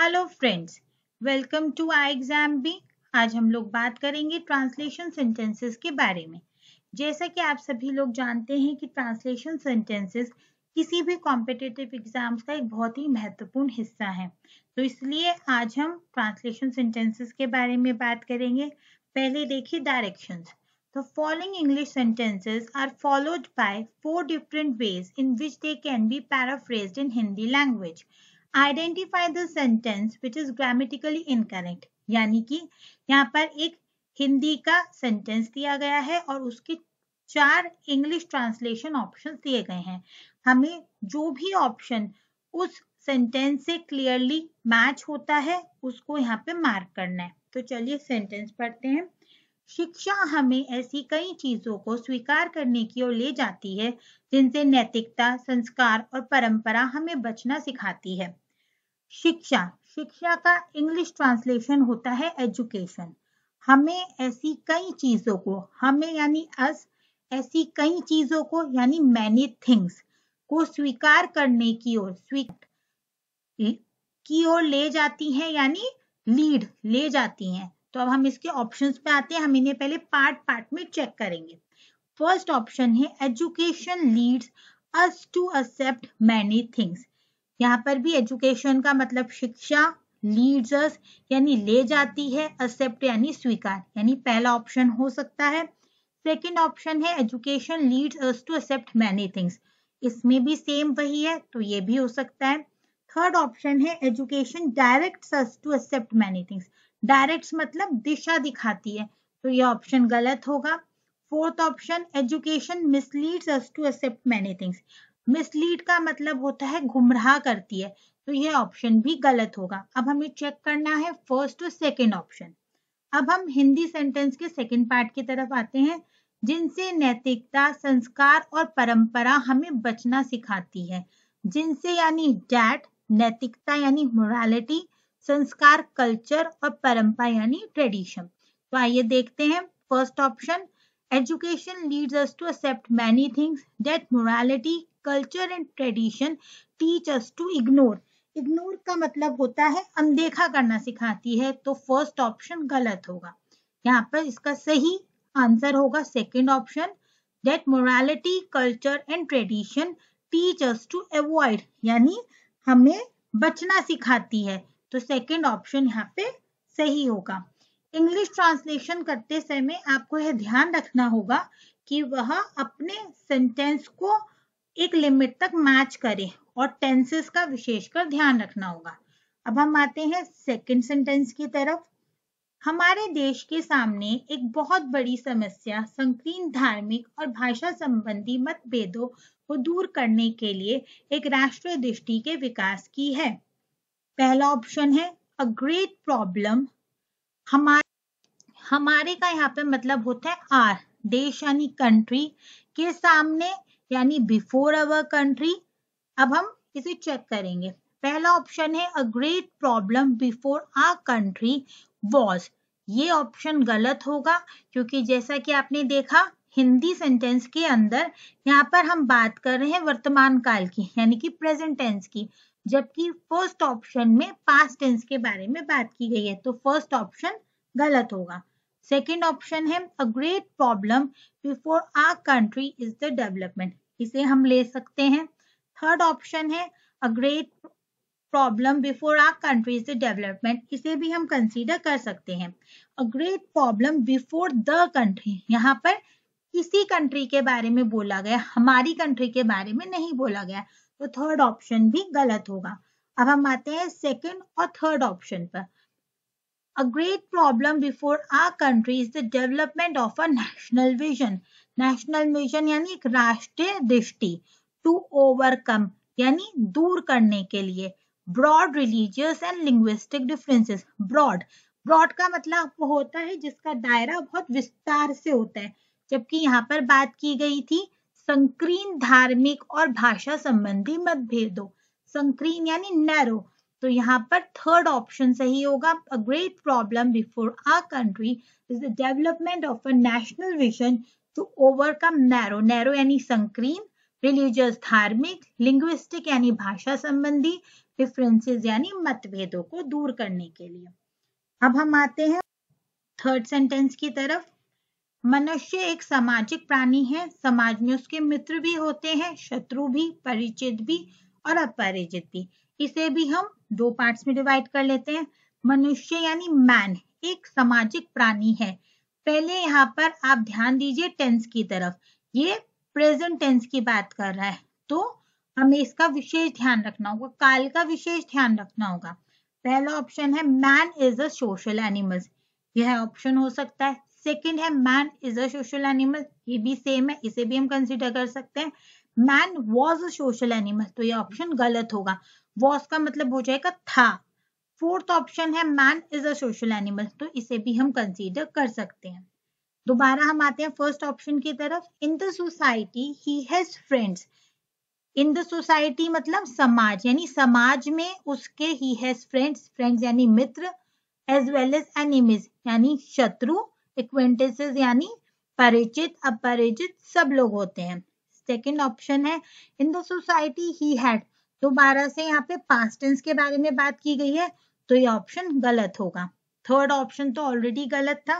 Hello friends welcome to I exam B आज हम लोग बात करेंगे ट्रांसलेशन सेंटेंसेस के बारे में जैसा कि आप सभी लोग जानते हैं कि ट्रांसलेशन सेंटेंसेस किसी भी कॉम्पिटेटिव एग्जाम्स का एक बहुत ही महत्वपूर्ण हिस्सा है तो इसलिए आज हम ट्रांसलेशन सेंटेंसेस के बारे में बात करेंगे पहले देखिए direction The following English sentences are followed by four different ways in which they can be paraphrase in Hindi language identify the sentence which is grammatically incorrect यानी कि यहाँ पर एक हिंदी का सेंटेंस दिया गया है और उसके चार इंग्लिश ट्रांसलेशन ऑप्शन दिए गए हैं हमें जो भी ऑप्शन उस सेंटेंस से क्लियरली मैच होता है उसको यहाँ पे मार्क करना है तो चलिए सेंटेंस पढ़ते हैं शिक्षा हमें ऐसी कई चीजों को स्वीकार करने की ओर ले जाती है जिनसे नैतिकता संस्कार और परंपरा हमें बचना सिखाती है शिक्षा शिक्षा का इंग्लिश ट्रांसलेशन होता है एजुकेशन हमें ऐसी कई चीजों को हमें यानी अस ऐसी कई चीजों को यानी मैनी थिंग्स को स्वीकार करने की ओर स्वीकार की ओर ले जाती हैं यानी लीड ले जाती हैं तो अब हम इसके ऑप्शंस पे आते हैं हम इन्हें पहले पार्ट पार्ट में चेक करेंगे फर्स्ट ऑप्शन है education leads us to accept many things यहाँ पर भी एजुकेशन का मतलब शिक्षा लीड्स यानी ले जाती है एक्सेप्ट यानी स्वीकार यानी पहला ऑप्शन हो सकता है सेकेंड ऑप्शन है education leads us to accept many things इसमें भी सेम वही है तो ये भी हो सकता है थर्ड ऑप्शन है education direct us to accept many things direct मतलब दिशा दिखाती है तो ये ऑप्शन गलत होगा fourth option education misleads us to accept many things mislead का मतलब होता है गुमराह करती है तो यह ऑप्शन भी गलत होगा अब हमें चेक करना है फर्स्ट और सेकेंड ऑप्शन अब हम हिंदी सेंटेंस के सेकेंड पार्ट की तरफ आते हैं जिनसे नैतिकता संस्कार और परंपरा हमें बचना सिखाती है जिनसे यानी डैट नैतिकता यानी मोरालिटी संस्कार कल्चर और परंपरा यानी ट्रेडिशन तो आइए देखते हैं first option Education leads us to accept many things that morality, culture and tradition teach us to ignore. Ignore का मतलब होता है अनदेखा करना सिखाती है तो फर्स्ट ऑप्शन गलत होगा यहाँ पर इसका सही आंसर होगा second option that morality, culture and tradition teach us to avoid यानी हमें बचना सिखाती है तो सेकेंड ऑप्शन यहाँ पे सही होगा इंग्लिश ट्रांसलेशन करते समय आपको यह ध्यान रखना होगा कि वह अपने सेंटेंस को एक लिमिट तक मैच करे और टेंसेस का विशेषकर ध्यान रखना होगा अब हम आते हैं सेकंड सेंटेंस की तरफ हमारे देश के सामने एक बहुत बड़ी समस्या संकीर्ण धार्मिक और भाषा संबंधी मतभेदों को दूर करने के लिए एक राष्ट्रीय दृष्टि के विकास की है पहला ऑप्शन है अ ग्रेट प्रॉब्लम हमारे हमारे का यहाँ पे मतलब होता है आर देश यानी कंट्री के सामने यानी बिफोर अवर कंट्री अब हम इसे चेक करेंगे पहला ऑप्शन है a great problem before a country was ये ऑप्शन गलत होगा क्योंकि जैसा कि आपने देखा हिंदी सेंटेंस के अंदर यहाँ पर हम बात कर रहे हैं वर्तमान काल की यानी कि प्रेजेंट टेंस की जबकि फर्स्ट ऑप्शन में पास टेंस के बारे में बात की गई है तो फर्स्ट ऑप्शन गलत होगा सेकेंड ऑप्शन है a great problem before our country is the development इसे हम ले सकते हैं थर्ड ऑप्शन है a great problem before our country is the development इसे भी हम कंसीडर कर सकते हैं a great problem before the country यहाँ पर किसी कंट्री के बारे में बोला गया हमारी कंट्री के बारे में नहीं बोला गया तो थर्ड ऑप्शन भी गलत होगा अब हम आते हैं सेकेंड और थर्ड ऑप्शन पर a great problem before our country is the development of a national vision national vision यानी एक राष्ट्रीय दृष्टि टू ओवरकम यानी दूर करने के लिए broad religious and linguistic differences broad broad का मतलब वो होता है जिसका दायरा बहुत विस्तार से होता है जबकि यहाँ पर बात की गई थी संक्रीन धार्मिक और भाषा संबंधी मतभेदों संक्रीन यानी नैरो तो यहाँ पर थर्ड ऑप्शन सही होगा a great problem before our country is the development of a national vision to overcome narrow narrow यानी संक्रीन रिलीजियस धार्मिक लिंग्विस्टिक यानी भाषा संबंधी डिफरेंसेस यानी मतभेदों को दूर करने के लिए अब हम आते हैं थर्ड सेंटेंस की तरफ मनुष्य एक सामाजिक प्राणी है समाज में उसके मित्र भी होते हैं शत्रु भी परिचित भी और अपरिचित भी इसे भी हम दो पार्ट्स में डिवाइड कर लेते हैं मनुष्य यानी मैन एक सामाजिक प्राणी है पहले यहाँ पर आप ध्यान दीजिए टेंस की तरफ ये प्रेजेंट टेंस की बात कर रहा है तो हमें इसका विशेष ध्यान रखना होगा काल का विशेष ध्यान रखना होगा पहला ऑप्शन है man is a social animal यह ऑप्शन हो सकता है सेकेंड है man is a social animal ये भी सेम है इसे भी हम कंसिडर कर सकते हैं man was a social animal तो ये ऑप्शन गलत होगा वॉज का मतलब हो जाएगा था फोर्थ ऑप्शन है man is a social animal तो इसे भी हम कंसिडर कर सकते हैं दोबारा हम आते हैं फर्स्ट ऑप्शन की तरफ in the society he has friends in the society मतलब समाज यानी समाज में उसके ही हैज फ्रेंड्स फ्रेंड्स यानी मित्र एज वेल एज एनिमीज यानी शत्रु एक्वेंटेसेस यानी परिचित अपरिचित सब लोग होते हैं सेकंड ऑप्शन है in the society he had दोबारा से यहाँ पे पास्ट टेंस के बारे में बात की गई है तो ये ऑप्शन गलत होगा थर्ड ऑप्शन तो ऑलरेडी गलत था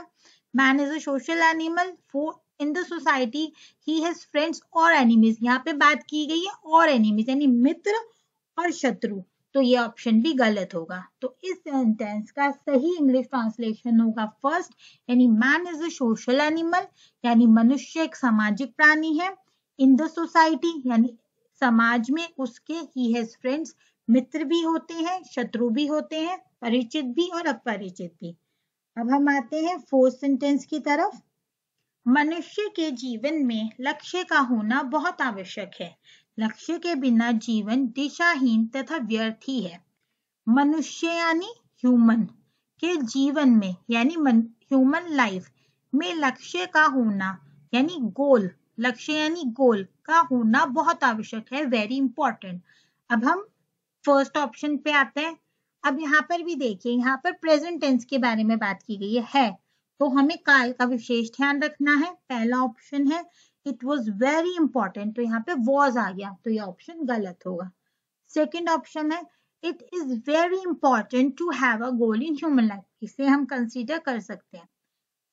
man is a social animal fourth in the society he has friends और एनिमीज यहाँ पे बात की गई है और एनिमीज यानी मित्र और शत्रु तो ये ऑप्शन भी गलत होगा तो इस सेंटेंस का सही इंग्लिश ट्रांसलेशन होगा फर्स्ट यानी man is a social animal यानी मनुष्य एक सामाजिक प्राणी है इन द सोसाइटी यानी समाज में उसके ही हैज फ्रेंड्स मित्र भी होते हैं शत्रु भी होते हैं परिचित भी और अपरिचित भी अब हम आते हैं फोर्थ सेंटेंस की तरफ मनुष्य के जीवन में लक्ष्य का होना बहुत आवश्यक है लक्ष्य के बिना जीवन दिशाहीन तथा व्यर्थ ही है मनुष्य यानी ह्यूमन के जीवन में यानी ह्यूमन लाइफ में लक्ष्य का होना यानी गोल लक्ष्य यानी गोल का होना बहुत आवश्यक है वेरी इंपॉर्टेंट अब हम फर्स्ट ऑप्शन पे आते हैं अब यहाँ पर भी देखिए यहाँ पर प्रेजेंट टेंस के बारे में बात की गई है तो हमें काल का विशेष ध्यान रखना है पहला ऑप्शन है इट वॉज वेरी इंपॉर्टेंट तो यहाँ पे वॉज आ गया तो ये ऑप्शन गलत होगा सेकेंड ऑप्शन है it is very important to have a goal in human life इसे हम कंसिडर कर सकते हैं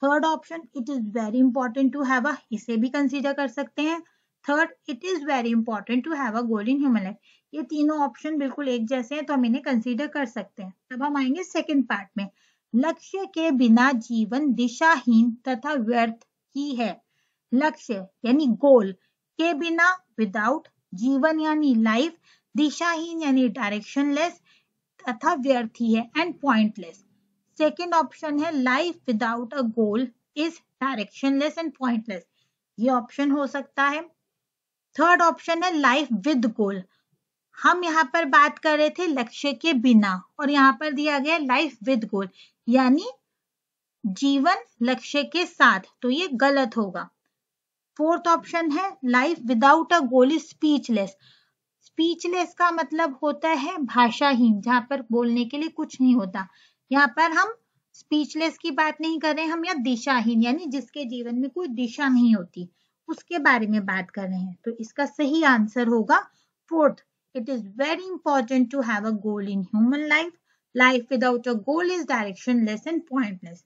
third option it is very important to have a इसे भी कंसिडर कर सकते हैं third it is very important to have a goal in human life ये तीनों ऑप्शन बिल्कुल एक जैसे हैं तो हम इन्हें कंसिडर कर सकते हैं तब हम आएंगे सेकेंड पार्ट में लक्ष्य के बिना जीवन दिशाहीन तथा व्यर्थ ही है लक्ष्य यानी गोल के बिना विदाउट जीवन यानी लाइफ दिशाहीन यानी डायरेक्शन लेस तथा व्यर्थी है एंड पॉइंटलेस सेकेंड ऑप्शन है life without a goal is directionless and pointless ये ऑप्शन हो सकता है थर्ड ऑप्शन है लाइफ विद गोल हम यहाँ पर बात कर रहे थे लक्ष्य के बिना और यहाँ पर दिया गया लाइफ विद गोल यानी जीवन लक्ष्य के साथ तो ये गलत होगा फोर्थ ऑप्शन है life without a goal is speechless speechless का मतलब होता है भाषाहीन जहां पर बोलने के लिए कुछ नहीं होता यहाँ पर हम स्पीचलेस की बात नहीं कर रहे हम या दिशाहीन यानी जिसके जीवन में कोई दिशा नहीं होती उसके बारे में बात कर रहे हैं तो इसका सही आंसर होगा fourth it is very important to have a goal in human life life without a goal is directionless and pointless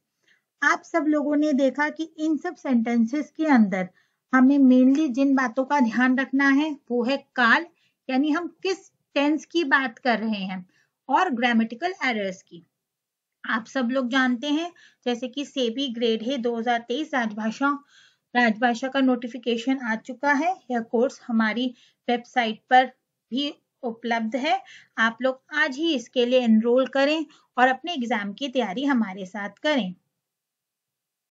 आप सब लोगों ने देखा कि इन सब सेंटेंसेस के अंदर हमें मेनली जिन बातों का ध्यान रखना है वो है काल यानी हम किस टेंस की बात कर रहे हैं और ग्रामेटिकल एरर्स की आप सब लोग जानते हैं जैसे कि सेबी ग्रेड है 2023 राजभाषा राजभाषा का नोटिफिकेशन आ चुका है यह कोर्स हमारी वेबसाइट पर भी उपलब्ध है आप लोग आज ही इसके लिए एनरोल करें और अपने एग्जाम की तैयारी हमारे साथ करें